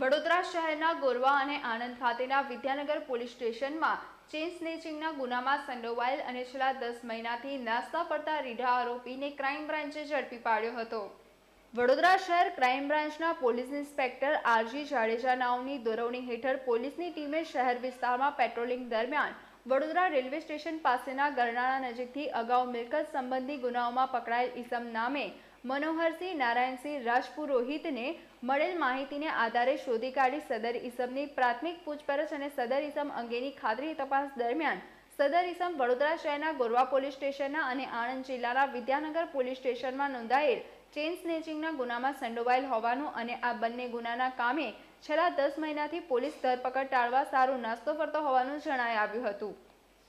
વડોદરા શહેરના ગોરવા અને આણંદ ખાતેના વિદ્યાનગર પોલીસ સ્ટેશનમાં ચેન સ્નેચિંગના ગુનામાં સંડોવાયેલ અને છેલ્લા દસ મહિનાથી નાસ્તા પડતા રીઢા આરોપીને ક્રાઇમ બ્રાન્ચે ઝડપી પાડ્યો હતો વડોદરા શહેર ક્રાઇમ બ્રાન્ચના પોલીસ ઇન્સ્પેક્ટર આરજી જાડેજા નાઓની દોરવણી હેઠળ પોલીસની ટીમે શહેર વિસ્તારમાં પેટ્રોલિંગ દરમિયાન વડોદરા રેલવે સ્ટેશન પાસેના ગરનાળા નજીકથી અગાઉ મિલકત સંબંધી ગુનાઓમાં પકડાયેલ ઈસમ નામે મનોહરસિંહ નારાયણસિંહ રાજપુરોહિતને મળેલ માહિતીને આધારે શોધી કાઢી સદર ઈસમની પ્રાથમિક પૂછપરછ અને સદર ઈસમ અંગેની ખાતરી તપાસ દરમિયાન સદર ઇસમ વડોદરા શહેરના ગોરવા પોલીસ સ્ટેશનના અને આણંદ જિલ્લાના વિદ્યાનગર પોલીસ સ્ટેશનમાં નોંધાયેલ ચેઇન સ્નેચિંગના ગુનામાં સંડોવાયેલ હોવાનું અને આ બંને ગુનાના કામે છેલ્લા દસ મહિનાથી પોલીસ ધરપકડ ટાળવા સારો નાસ્તો કરતો હોવાનું જણાઈ આવ્યું હતું